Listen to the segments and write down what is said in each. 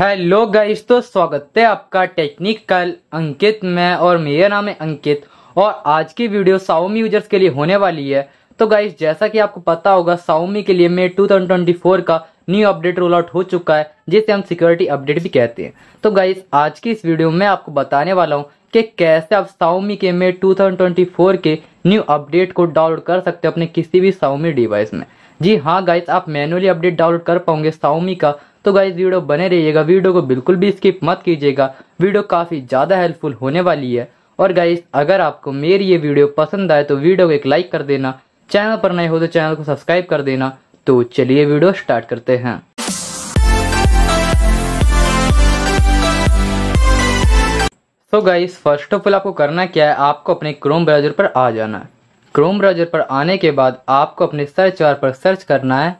hello guys तो स्वागत है आपका टेक्निकल अंकित में और मेरा नाम है अंकित और आज की वीडियो साउमी यूजर्स के लिए होने वाली है तो गाइस जैसा कि आपको पता होगा साउमी के लिए मे फोर का न्यू अपडेट रोल आउट हो चुका है जिसे हम सिक्योरिटी अपडेट भी कहते हैं तो गाइस आज की इस वीडियो में आपको बताने वाला हूँ कि कैसे आप साउमी के मे फोर के न्यू अपडेट को डाउनलोड कर सकते हो अपने किसी भी साउमी डिवाइस में जी हाँ गाइस आप मैनुअली अपडेट डाउनलोड कर पाओगे साउमी का तो गाइज वीडियो बने रहिएगा वीडियो को बिल्कुल भी स्किप मत कीजिएगा वीडियो काफी ज्यादा हेल्पफुल होने वाली है और गाइज अगर आपको मेरी ये वीडियो पसंद आए तो वीडियो को एक लाइक कर देना चैनल पर नए हो तो चैनल को सब्सक्राइब कर देना तो चलिए वीडियो स्टार्ट करते हैं तो गाइस फर्स्ट ऑफ ऑल आपको करना क्या है आपको अपने क्रोम ब्राउजर पर आ जाना है क्रोम ब्राउजर पर आने के बाद आपको अपने सर्च बार पर सर्च करना है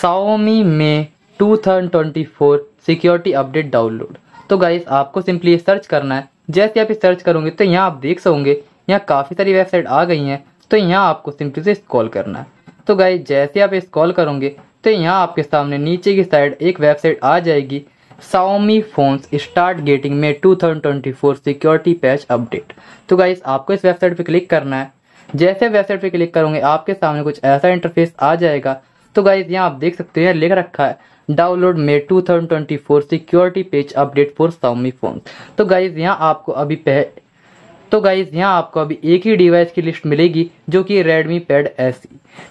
साओमी में 2024 सिक्योरिटी अपडेट डाउनलोड तो गाइस आपको सिंपली ये सर्च करना है जैसे आप ये सर्च करोगे तो यहाँ आप देख सकोगे यहाँ काफ़ी सारी वेबसाइट आ गई हैं तो यहाँ आपको सिंपली से स्क्रॉल करना है तो गाइस जैसे आप स्क्रॉल करोगे तो यहाँ आपके सामने नीचे की साइड एक वेबसाइट आ जाएगी साउमी फोन्स स्टार्ट गेटिंग में 2024 सिक्योरिटी पैच अपडेट तो गाइस आपको इस वेबसाइट पे क्लिक करना है जैसे वेबसाइट पे क्लिक करोगे आपके सामने कुछ ऐसा इंटरफेस आ जाएगा तो गाइज यहाँ आप देख सकते हैं लिख रखा है download May two thousand twenty four security page update for Xiaomi phone तो गाइज यहाँ आपको अभी पह तो गाइज यहाँ आपको अभी एक ही डिवाइस की लिस्ट मिलेगी जो कि रेडमी पैड एस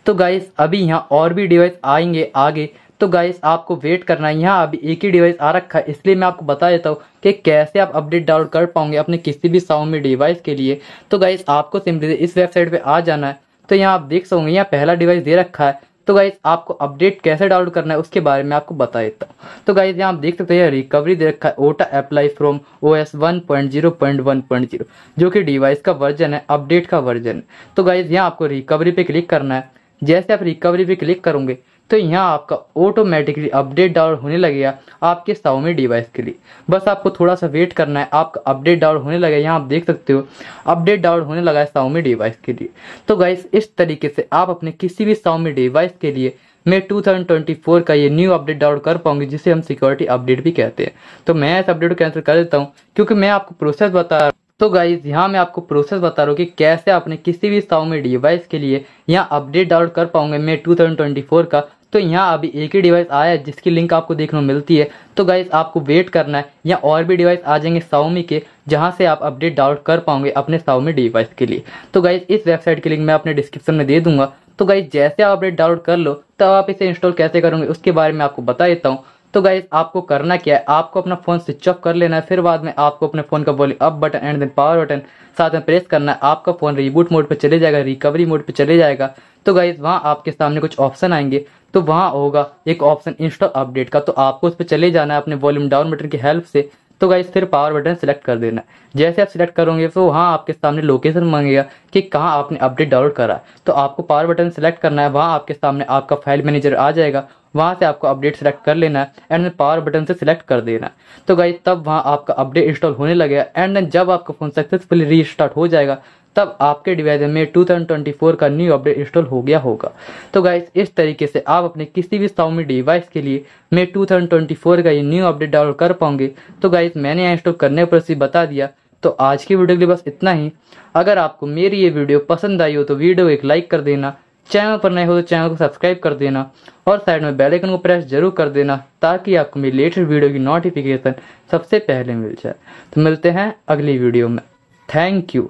तो गाइज अभी यहाँ और भी डिवाइस आएंगे आगे तो गाइस आपको वेट करना है यहाँ अभी एक ही डिवाइस आ रखा है इसलिए मैं आपको बता देता हूँ कि कैसे आप अपडेट डाउनलोड कर पाओगे अपने किसी भी साउमी डिवाइस के लिए तो गाइस आपको सिंपली इस वेबसाइट पे आ जाना है तो यहाँ आप देख सकोगे यहाँ पहला डिवाइस दे रखा है तो गाइज आपको अपडेट कैसे डाउनलोड करना है उसके बारे में आपको बता देता हूँ तो गाइज यहाँ आप देख सकते हैं रिकवरी दे रखा है OTA apply from O S one point zero point one point zero जो कि डिवाइस का वर्जन है अपडेट का वर्जन है तो गाइज यहाँ आपको रिकवरी पे क्लिक करना है जैसे आप रिकवरी पे क्लिक करोगे तो यहाँ आपका ऑटोमेटिकली अपडेट डाउनलोड होने लगेगा आपके साउमी डिवाइस के लिए बस आपको थोड़ा सा वेट करना है आपका अपडेट डाउनलोड होने लगा यहाँ आप देख सकते हो अपडेट डाउनलोड होने लगा है साउमी डिवाइस के लिए तो गाइस इस तरीके से आप अपने किसी भी साउमी डिवाइस के लिए मैं 2024 का ये न्यू अपडेट डाउनलोड कर पाऊंगी जिसे हम सिक्योरिटी अपडेट भी कहते हैं तो मैं इस अपडेट को कैंसिल कर देता हूँ क्योंकि मैं आपको प्रोसेस बता रहा हूँ तो गाइज यहाँ मैं आपको प्रोसेस बता रहा हूँ कि कैसे आपने किसी भी साउमी डिवाइस के लिए यहाँ अपडेट डाउनलोड कर पाऊंगे मैं टू का तो यहाँ अभी एक ही डिवाइस आया है जिसकी लिंक आपको देखने को मिलती है तो गाइज आपको वेट करना है या और भी डिवाइस आ जाएंगे साउमी के जहाँ से आप अपडेट डाउनलोड कर पाओगे अपने साउमी डिवाइस के लिए तो गाइज इस वेबसाइट की लिंक मैं अपने डिस्क्रिप्शन में दे दूंगा तो गाइज जैसे आप अपडेट डाउनलोड कर लो तब तो आप इसे इंस्टॉल कैसे करोगे उसके बारे में आपको बता देता हूँ तो गाइज आपको करना क्या है आपको अपना फोन स्विच ऑफ कर लेना है फिर बाद में आपको अपने फोन का volume up button and then power button साथ में प्रेस करना है आपका फोन रिबूट मोड पर चले जाएगा रिकवरी मोड पर चले जाएगा तो गाइज वहाँ आपके सामने कुछ ऑप्शन आएंगे तो वहाँ होगा एक ऑप्शन इंस्टॉल अपडेट का तो आपको उस पर चले जाना है अपने वॉल्यूम डाउन बटन की हेल्प से तो गाइज फिर पावर बटन सेलेक्ट कर देना जैसे आप सिलेक्ट करोगे तो वहाँ आपके सामने लोकेशन मांगेगा कि कहाँ आपने अपडेट डाउनलोड करा तो आपको पावर बटन सेलेक्ट करना है वहाँ आपके सामने आपका फाइल मैनेजर आ जाएगा वहां से आपको अपडेट सेलेक्ट कर लेना है एंड देन पावर बटन से सिलेक्ट कर देना तो गाइज तब वहाँ आपका अपडेट इंस्टॉल होने लगेगा एंड देन जब आपका फ़ोन सक्सेसफुली रीस्टार्ट हो जाएगा तब आपके डिवाइस में 2024 का न्यू अपडेट इंस्टॉल हो गया होगा तो गाइस इस तरीके से आप अपने किसी भी साउमी डिवाइस के लिए मैं 2024 का ये न्यू अपडेट डाउनलोड कर पाऊंगे तो गाइस मैंने यहाँ इंस्टॉल करने पर सिर्फ बता दिया तो आज की वीडियो के लिए बस इतना ही अगर आपको मेरी ये वीडियो पसंद आई हो तो वीडियो एक लाइक कर देना चैनल पर नए हो तो चैनल को सब्सक्राइब कर देना और साइड में बेल आइकन को प्रेस जरूर कर देना ताकि आपको मेरी लेटेस्ट वीडियो की नोटिफिकेशन सबसे पहले मिल जाए तो मिलते हैं अगली वीडियो में थैंक यू